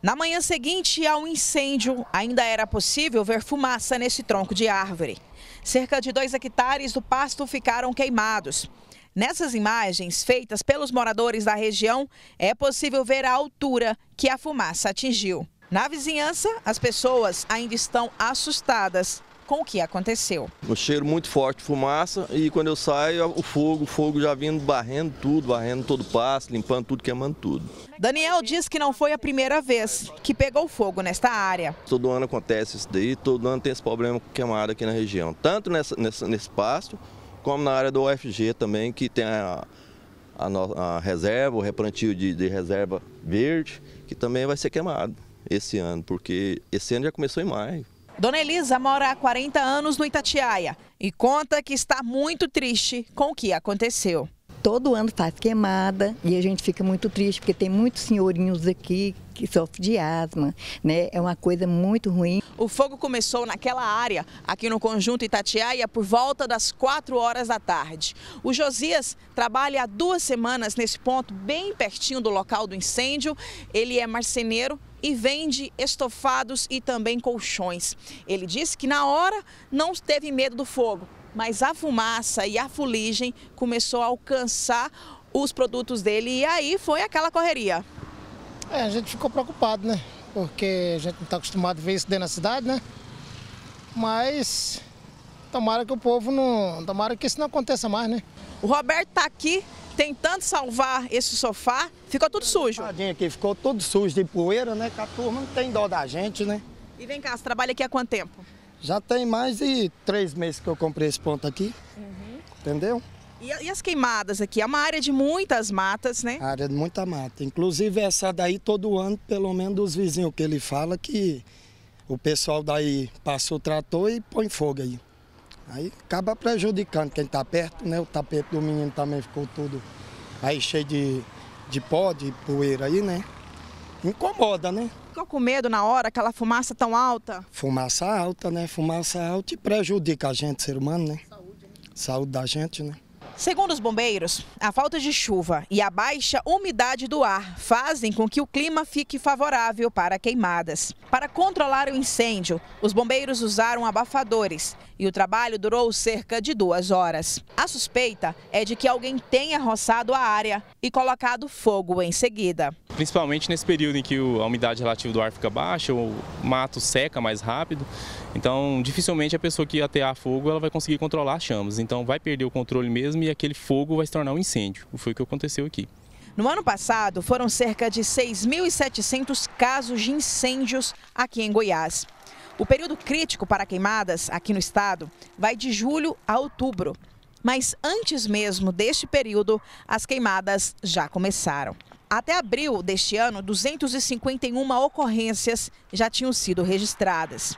Na manhã seguinte ao incêndio, ainda era possível ver fumaça nesse tronco de árvore. Cerca de dois hectares do pasto ficaram queimados. Nessas imagens, feitas pelos moradores da região, é possível ver a altura que a fumaça atingiu. Na vizinhança, as pessoas ainda estão assustadas com o que aconteceu. Um cheiro muito forte, fumaça, e quando eu saio, o fogo, o fogo já vindo barrendo tudo, barrendo todo o pasto, limpando tudo, queimando tudo. Daniel diz que não foi a primeira vez que pegou fogo nesta área. Todo ano acontece isso daí, todo ano tem esse problema com queimada aqui na região, tanto nessa, nessa, nesse pasto, como na área do UFG também, que tem a, a, no, a reserva, o replantio de, de reserva verde, que também vai ser queimado esse ano, porque esse ano já começou em maio. Dona Elisa mora há 40 anos no Itatiaia e conta que está muito triste com o que aconteceu. Todo ano faz queimada e a gente fica muito triste porque tem muitos senhorinhos aqui que sofrem de asma, né? É uma coisa muito ruim. O fogo começou naquela área, aqui no conjunto Itatiaia, por volta das 4 horas da tarde. O Josias trabalha há duas semanas nesse ponto, bem pertinho do local do incêndio. Ele é marceneiro e vende estofados e também colchões. Ele disse que na hora não teve medo do fogo, mas a fumaça e a fuligem começou a alcançar os produtos dele e aí foi aquela correria. É, a gente ficou preocupado, né? Porque a gente não está acostumado a ver isso dentro da cidade, né? Mas tomara que o povo não. Tomara que isso não aconteça mais, né? O Roberto está aqui tentando salvar esse sofá Ficou tudo sujo. aqui, ficou tudo sujo de poeira, né? Que a turma não tem dó da gente, né? E vem cá, você trabalha aqui há quanto tempo? Já tem mais de três meses que eu comprei esse ponto aqui. Uhum. Entendeu? E, e, as queimadas aqui? É uma área de muitas matas, né? Área de muita mata. Inclusive essa daí todo ano, pelo menos os vizinhos que ele fala que o pessoal daí passa o trator e põe fogo aí. Aí acaba prejudicando quem está perto, né? O tapete do menino também ficou tudo aí cheio de de pó, de poeira aí, né? Incomoda, né? Ficou com medo na hora, aquela fumaça tão alta? Fumaça alta, né? Fumaça alta e prejudica a gente, ser humano, né? Saúde, né? Saúde da gente, né? Segundo os bombeiros, a falta de chuva e a baixa umidade do ar fazem com que o clima fique favorável para queimadas. Para controlar o incêndio, os bombeiros usaram abafadores e o trabalho durou cerca de duas horas. A suspeita é de que alguém tenha roçado a área e colocado fogo em seguida principalmente nesse período em que a umidade relativa do ar fica baixa, o mato seca mais rápido. Então, dificilmente a pessoa que atear fogo ela vai conseguir controlar as chamas. Então, vai perder o controle mesmo e aquele fogo vai se tornar um incêndio. Foi o que aconteceu aqui. No ano passado, foram cerca de 6.700 casos de incêndios aqui em Goiás. O período crítico para queimadas aqui no estado vai de julho a outubro. Mas antes mesmo deste período, as queimadas já começaram. Até abril deste ano, 251 ocorrências já tinham sido registradas.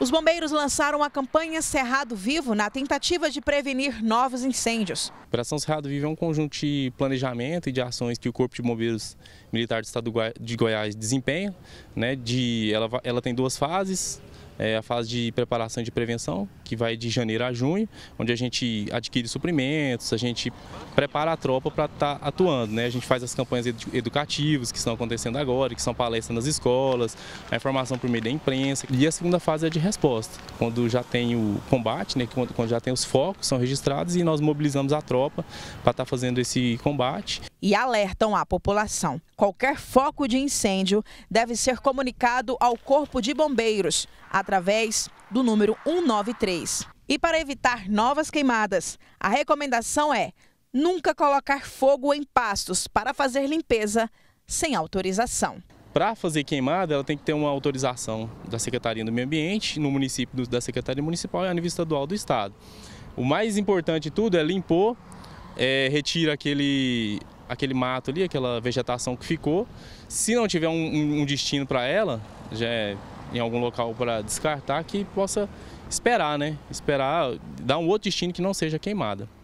Os bombeiros lançaram a campanha Cerrado Vivo na tentativa de prevenir novos incêndios. A Operação Cerrado Vivo é um conjunto de planejamento e de ações que o Corpo de Bombeiros Militar do Estado de Goiás desempenha. Né, de, ela, ela tem duas fases, é, a fase de preparação e de prevenção que vai de janeiro a junho, onde a gente adquire suprimentos, a gente prepara a tropa para estar tá atuando. Né? A gente faz as campanhas educativas que estão acontecendo agora, que são palestras nas escolas, a informação por meio da imprensa. E a segunda fase é de resposta, quando já tem o combate, né? quando, quando já tem os focos, são registrados e nós mobilizamos a tropa para estar tá fazendo esse combate. E alertam a população. Qualquer foco de incêndio deve ser comunicado ao Corpo de Bombeiros através do número 193. E para evitar novas queimadas, a recomendação é nunca colocar fogo em pastos para fazer limpeza sem autorização. Para fazer queimada, ela tem que ter uma autorização da Secretaria do Meio Ambiente, no município da Secretaria Municipal e a nível estadual do Estado. O mais importante de tudo é limpar, é, retira aquele, aquele mato ali, aquela vegetação que ficou. Se não tiver um, um destino para ela, já é em algum local para descartar, que possa esperar, né? Esperar, dar um outro destino que não seja queimada.